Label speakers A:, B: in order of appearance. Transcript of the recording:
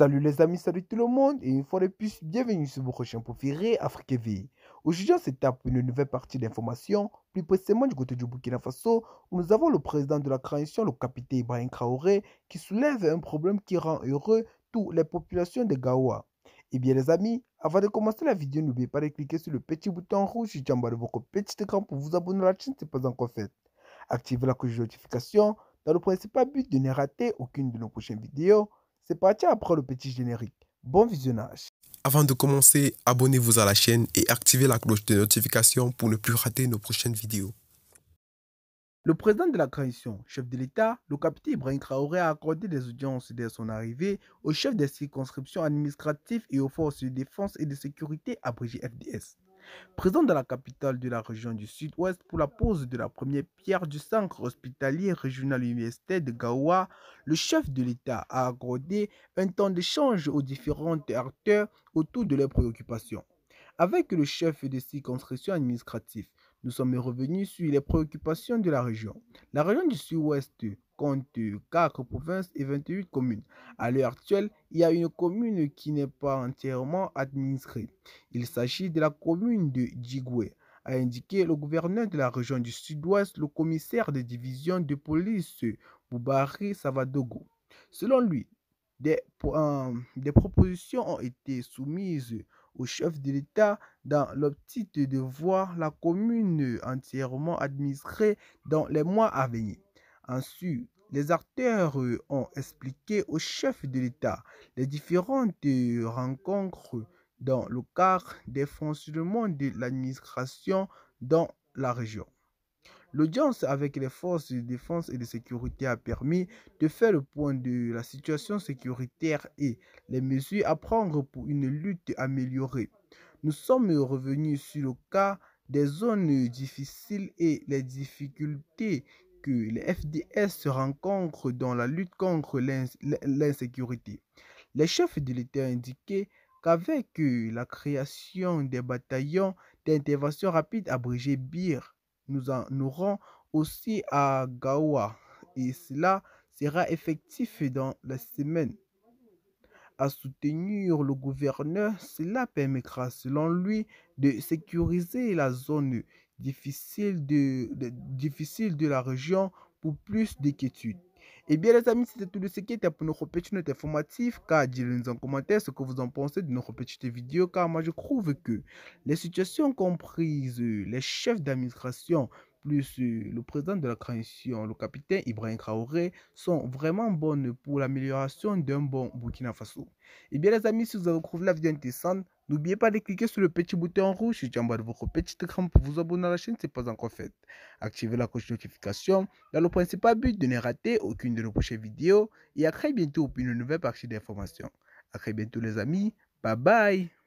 A: Salut les amis, salut tout le monde et une fois de plus, bienvenue sur vos prochains préféré Afrique Vie. Aujourd'hui, on s'étape une nouvelle partie d'information, plus précisément du côté du Burkina Faso, où nous avons le président de la création, le capitaine Ibrahim Traoré, qui soulève un problème qui rend heureux toutes les populations de Gawa. Eh bien les amis, avant de commencer la vidéo, n'oubliez pas de cliquer sur le petit bouton rouge du en bas de votre petit écran pour vous abonner à la chaîne si ce n'est pas encore fait. Activez la cloche de notification dans le principal but de ne rater aucune de nos prochaines vidéos c'est parti après le petit générique. Bon visionnage. Avant de commencer, abonnez-vous à la chaîne et activez la cloche de notification pour ne plus rater nos prochaines vidéos. Le président de la Commission, chef de l'État, le capitaine Ibrahim Traoré a accordé des audiences dès son arrivée au chef des circonscriptions administratives et aux forces de défense et de sécurité abrégées FDS. Présent dans la capitale de la région du Sud-Ouest pour la pose de la première pierre du centre hospitalier régional universitaire de Gawa, le chef de l'État a accordé un temps d'échange aux différents acteurs autour de leurs préoccupations. Avec le chef de circonscription administratif. Nous sommes revenus sur les préoccupations de la région. La région du sud-ouest compte 4 provinces et 28 communes. À l'heure actuelle, il y a une commune qui n'est pas entièrement administrée. Il s'agit de la commune de Djigwe, a indiqué le gouverneur de la région du sud-ouest, le commissaire de division de police Boubari Savadogo. Selon lui, des, euh, des propositions ont été soumises chef de l'État dans l'optique de voir la commune entièrement administrée dans les mois à venir. Ensuite, les acteurs euh, ont expliqué au chef de l'État les différentes euh, rencontres dans le cadre des fonctionnements de l'administration dans la région. L'audience avec les forces de défense et de sécurité a permis de faire le point de la situation sécuritaire et les mesures à prendre pour une lutte améliorée. Nous sommes revenus sur le cas des zones difficiles et les difficultés que les FDS rencontrent dans la lutte contre l'insécurité. Les chefs de l'État indiqué qu'avec la création des bataillons d'intervention rapide abrégés BIR, nous en aurons aussi à Gawa et cela sera effectif dans la semaine. À soutenir le gouverneur, cela permettra selon lui de sécuriser la zone difficile de, difficile de la région pour plus d'inquiétude. Et eh bien les amis, c'était tout de ce qui était pour notre petite note informative, car dites-nous en commentaire ce que vous en pensez de nos petite vidéo, car moi je trouve que les situations comprises, les chefs d'administration, plus le président de la création, le capitaine Ibrahim Traoré, sont vraiment bonnes pour l'amélioration d'un bon Burkina Faso. Et eh bien les amis, si vous avez trouvé la vidéo intéressante, n'oubliez pas de cliquer sur le petit bouton rouge en bas de votre petit écran pour vous abonner à la chaîne, n'est pas encore fait. Activez la cloche de notification dans le principal but de ne rater aucune de nos prochaines vidéos et à très bientôt pour une nouvelle partie d'informations. À très bientôt les amis, bye bye